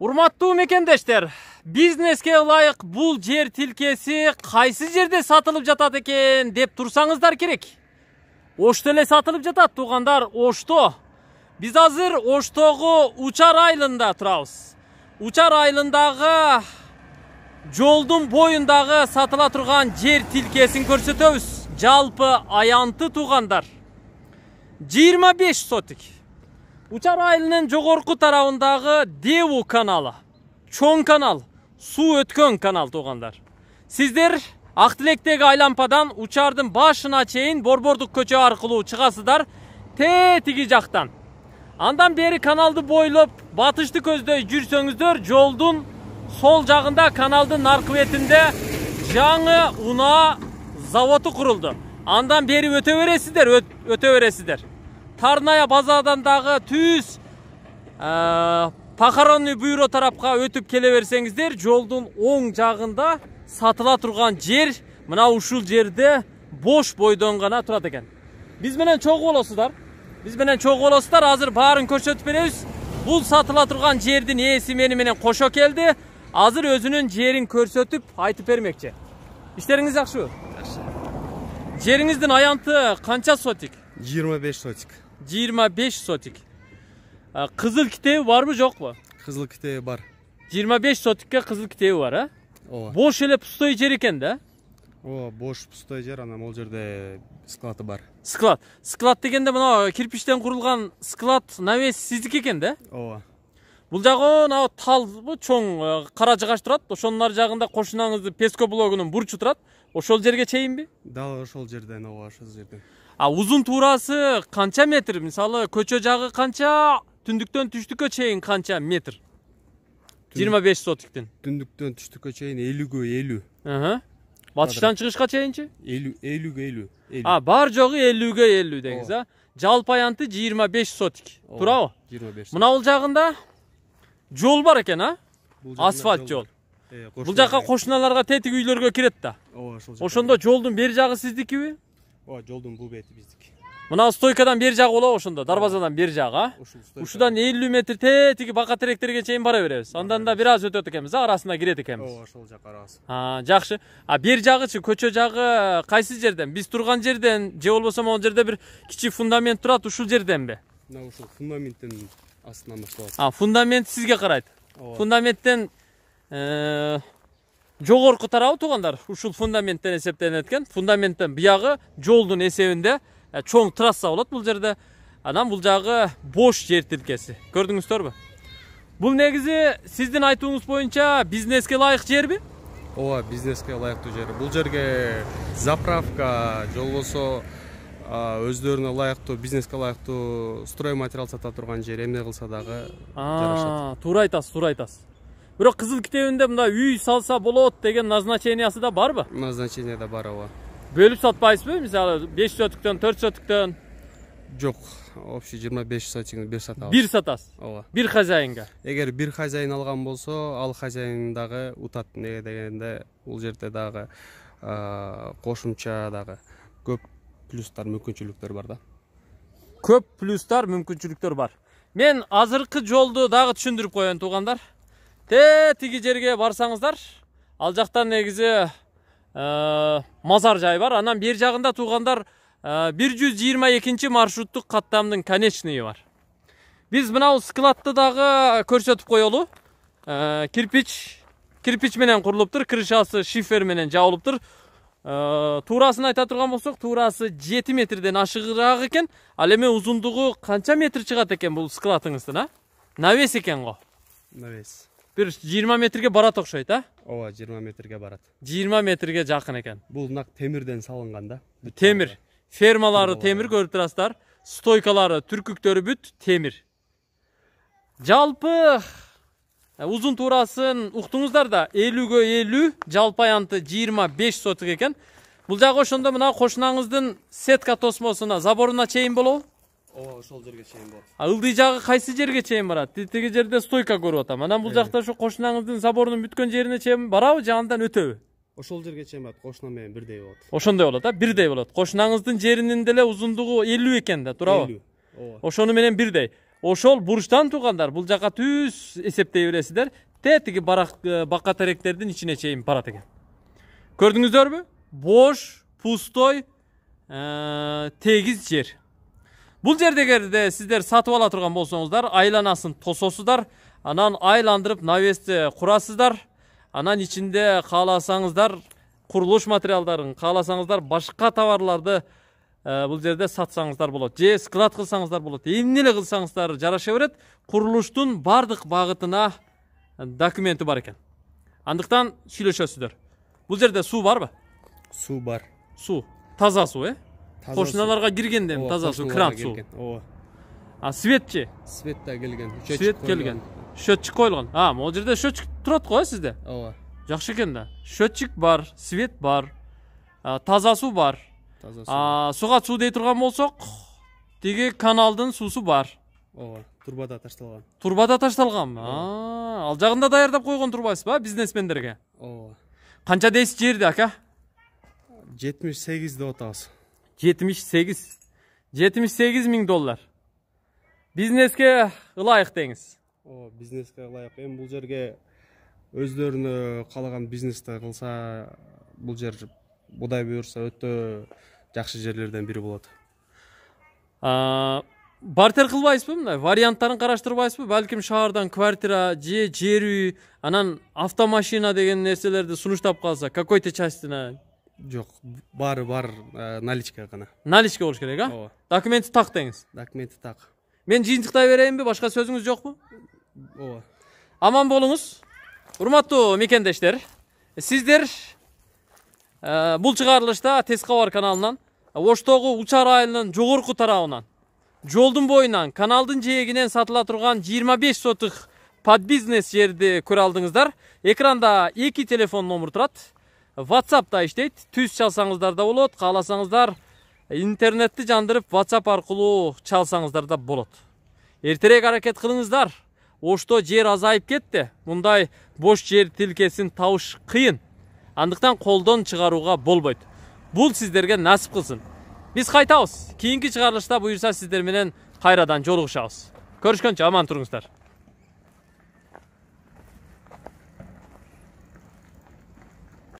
урматтуу мекендештер бизнеске ылайык бул жер тилкеси кайсы жерде сатылып жатат экен деп турсаңыздар керек ошто эле сатылып жатат туугандар ошто биз азыр оштогу учар айылында турабыз учар айылындагы жолдун боюндагы сатыла турган жер тилкесин көрсөтөбүз жалпы аянты туугандар 25 беш Учар айылынын жогорку тарабындагы Деву каналы, чоң канал, су өткөн канал туугандар. Сиздер Ак Тилектеги Айлампадан Учардын башына чейин Борбордук көчө аркылуу чыгасыздар те тиги жактан. Андан бері каналды бойлоп, батышты көздөй жүрсөңүздөр, жолдун сол жагында каналдын наркы жаңы унаа заводу курулду. Андан бери өтө бересиздер, өтө бересиздер. Тарная базадандағы түйіс түз э, Пахаронный бюро тарапқа өтіп келе берсеңіздер, жолдың оң жағында сатыла тұрған жер, мына ушул жерде бош бойдон гана турат экен. Биз менен чогуу болосуздар. Биз менен чогуу болосуздар. Азыр баарын көрсөтүп беребиз. Бул сатыла турган жердин ээси мени менен кошо келди. Азыр өзүнүн жерин көрсөтүп айтып бермекчи. Иштериңиз жакшыбы? Жакшы. Жериңиздин аянты канча сотик? 25 сотик. 25 сотик. Қызыл кызыл китеби барбы жоқ кызыл Қызыл бар жыйырма 25 сотикке қызыл китеби бар э ооба бош эле пустой жер экен да Ооба бош пустой жер анан ол жерде склады бар склад склад дегенде мына кирпичтен курулган склад навес сиздики экен да ооба бул жагы мына талбы чоң кара жыгач турат ошонун ары жагында кошунаңыздын песко блогунун бурчу турат ошол жерге чейинби дал ошол жерден ооба ошол жерден а узун туурасы канча метр мисалы көчө жагы канча түндүктөн түштүккө чейин канча метр жыйырма беш сотиктен түндүктөн түштүккө чейин элүүгө элүү батыштан чыгышка чейинчи элүүгө элүү а бар жогу элүүгө элүү деңиз а жалпы аянты жыйырма беш сотик туурабы жыйырма беш мына бул жагында жол бар экен а асфальт жол бул жака кошуналарга тетик үйлөргө кирет да ооба ошол ошондо жолдун бери жагы сиздикиби ооба жолдун бул бети биздики мына стойкадан бери жагы болобу ошондо дарбазадан бери жагы а ушудан элүү метр тетиги бака теректерге чейин бара беребиз андан да бир аз өтөт экенбиз да арасына кирет экенбиз ооба ошол жак арасы жакшы а бери жагычы көчө жагы э, кайсы жерден биз турган жерден же болбосо могул жерде бир кичи фундамент турат ушул жерденби мына ушул фундаменттин астынан башталат а фундамент сизге карайт ооба фундаменттен Э, жогорку тарабы туугандар ушул фундаменттен эсептелинет экен фундаменттен биягы жолдун эсебинде э, чоң трасса болот бул жерде анан бул жагы бош жер тилкеси көрдүңүздөрбү бул негизи сиздин айтууңуз боюнча бизнеске ылайык жерби ооба бизнеске ылайыктуу жер бул жерге заправка же болбосо өздөрүнө ылайыктуу бизнеске ылайыктуу строй материал сата турган жер эмне кылса дагы жарашат туура айтасыз туура айтасыз бирок кызыл китебинде мындай үй салса болот деген назначениясы да барбы назначение да бар ооба бөлүп сатпайсызбы мисалы беш сотиктен төрт сотиктен жок общий жыйырма беш сотигин бир сатабыз бир сатасыз ооба бир хозяинга эгер бир хозяин алган болсо ал хозяин дагы утат эмнеге дегенде бул жерде дагы кошумча дагы көп плюстар мүмкүнчүлүктөр бар да көп плюстар мүмкүнчүлүктөр бар мен азыркы жолду дагы түшүндүрүп коеюн туугандар тетиги жерге барсаңыздар ал жақтан негізі э, мазар жай бар анан бер жағында туғандар э, жыйырма экинчи маршруттық каттамдын конечныйы бар біз мынау складты дағы көрсөтүп коелу ә, кирпич кирпич менен курулуптур крышасы шифер менен жабылыптыр ә, айта турган болсок туурасы 7 метрден ашыгыраак экен ал эми узундугу канча метр чыгат экен бул складыңыздын а навес экен го навес бир жыйырма метрге барат окшойт а ооба жыйырма метрге барат жыйырма метрге жакын экен бул мына темирден салынган да темир фермалары темир көрүп турасыздар стойкалары түркүктөрү бүт темир жалпы узун туурасын уктуңуздар да элүүгө элүү жалпы аянты жыйырма беш сотык экен бул жагы ошондо мына кошунаңыздын сетка тосмосуна заборуна чейин болобу ооба ошол жерге чейин болот ылдый жагы кайсы жерге чейин барат тетиги жерде стойка көрүп атам анан бул жакта ошо кошунаңыздын заборунун бүткөн жерине чейин барабы же андан өтөбү ошол жерге чейин барат кошуна менен бирдей болот ошондой болот а бирдей болот кошунаңыздын жеринин деле узундугу элүү экен да туурабы ооба ошону менен бирдей ошол бурчтан туугандар бул жака түз эсептей бересиздер тетиги барак э, бака теректердин ичине чейин барат экен көрдүңүздөрбү бош пустой э, тегиз жер бул жердегерде сиздер сатып ала турган болсоңуздар айланасын тососуздар анан айландырып навести курасыздар анан ичинде кааласаңыздар курулуш материалдарын кааласаңыздар башка товарларды э, бул жерде сатсаңыздар болот же склад қылсаңыздар болот эмне қылсаңыздар жараша берет курулуштун баардык багытына э, документи бар экен андыктан сүйлөшөсүздөр бул жерде суу барбы суу бар суу таза суу э қошыналарға кірген деймін таза су кран су ооба а свет ше свет та келген свет келген счетчик қойылған а ол жерде счетчик тұрады ғой сізде ооба жақсы екен да счетчик бар свет бар таза су бар таза су суға су дей тұрған болсақ теге каналдың сусы бар ооба турбада ташталған турбада ташталған ал жағында даярдап қойған турбасыз ба бизнесмендерге ооба қанша дейсіз жерді ака жетмиш сегиз деп атабыз 78 78 миң доллар бизнеске ылайық деңіз о бизнеске ылайық енді бұл жерге өздеріне қалаған бизнесті қылса бұл жер кудай буюрса өте жақсы жерлерден бірі болады бартер кылбайсызбы мындай варианттарын караштырбайсызбы балким шаардан квартира же жер үй анан автомашина деген нерселерди сунуштап калса какой то частина жоқ бары бар э, наличка ғана наличка болуш керек а ооба документи так деңиз документи так мен жыйынтыктай берейинби башка сөзүңүз жокпу ооба аман болуңуз урматтуу мекендештер сиздер э, бул чыгарылышта тез кабар каналынан оштогу учар айылынын жогорку тарабынан жолдун боюнан каналдын жээгинен сатыла турган жыйырма беш сотых под бизнес жерди көрө алдыңыздар экранда эки телефон номур турат WhatsApp да иштейт түз чалсаңыздар да болот кааласаңыздар интернетті жандырып WhatsApp аркылуу чалсаңыздар да болот эртерээк аракет кылыңыздар ошто жер азайып кетти мындай бош жер тилкесин табыш кыйын андыктан колдон чыгарууга болбойт бул сиздерге насип кылсын биз кайтабыз кийинки чыгарылышта буюрса сиздер менен кайрадан жолугушабыз көрүшкөнчө аман туруңуздар